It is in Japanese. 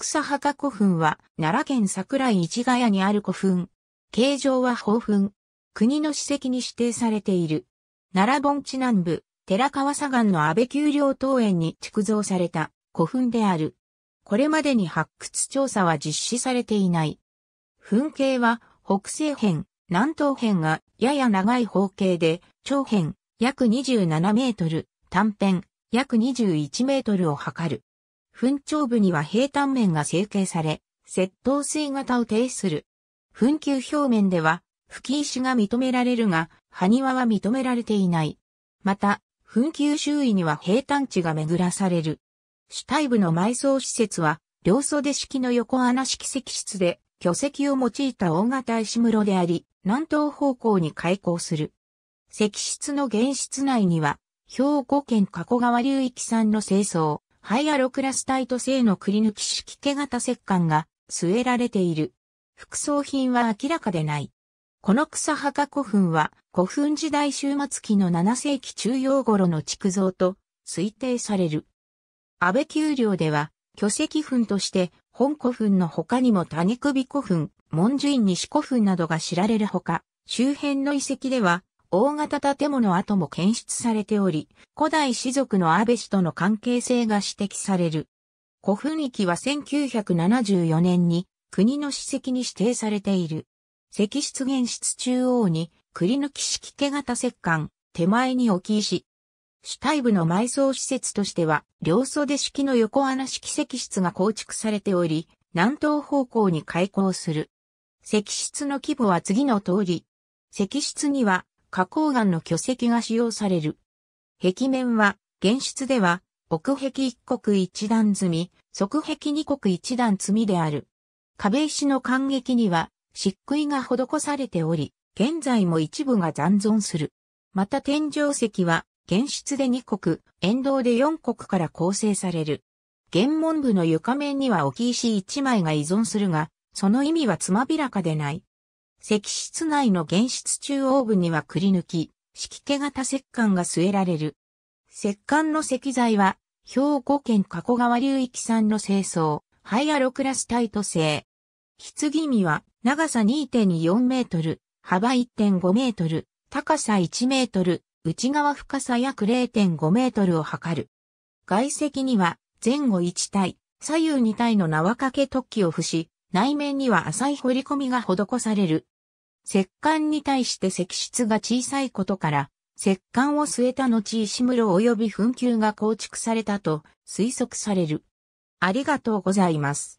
草墓古墳は奈良県桜井市ヶ谷にある古墳。形状は宝墳。国の史跡に指定されている。奈良盆地南部、寺川左岩の安倍丘陵桃園に築造された古墳である。これまでに発掘調査は実施されていない。墳形は北西辺、南東辺がやや長い方形で、長辺約27メートル、短辺約21メートルを測る。墳頂部には平坦面が成形され、窃盗水型を呈する。墳丘表面では、吹石が認められるが、埴輪は認められていない。また、墳丘周囲には平坦地が巡らされる。主体部の埋葬施設は、両袖式の横穴式石室で、巨石を用いた大型石室であり、南東方向に開港する。石室の原室内には、兵庫県加古川流域産の清掃、ハイアロクラスタイト製のくり抜き式毛型石管が据えられている。副葬品は明らかでない。この草墓古墳は古墳時代終末期の7世紀中央頃の築造と推定される。安倍丘陵では巨石墳として本古墳の他にも谷首古墳、文殊院西古墳などが知られるほか、周辺の遺跡では大型建物跡も検出されており、古代士族の安倍氏との関係性が指摘される。古墳域は1974年に国の史跡に指定されている。石室現室中央に、栗抜き式手形石棺、手前に置き石。主体部の埋葬施設としては、両袖式の横穴式石室が構築されており、南東方向に開港する。石室の規模は次の通り。石室には、花崗岩の巨石が使用される。壁面は、現出では、奥壁一国一段積み、側壁二国一段積みである。壁石の間壁には、漆喰が施されており、現在も一部が残存する。また天井石は、現出で二国、沿道で四国から構成される。玄門部の床面には置き石一枚が依存するが、その意味はつまびらかでない。石室内の原室中央部にはくり抜き、敷気型石棺が据えられる。石棺の石材は、兵庫県加古川流域産の清掃、ハイアロクラスタイト製。棺には、長さ2.24メートル、幅1.5メートル、高さ1メートル、内側深さ約0.5メートルを測る。外石には、前後1体、左右2体の縄掛け突起を付し、内面には浅い掘り込みが施される石棺に対して石室が小さいことから、石棺を据えた後石室及び墳丘が構築されたと推測される。ありがとうございます。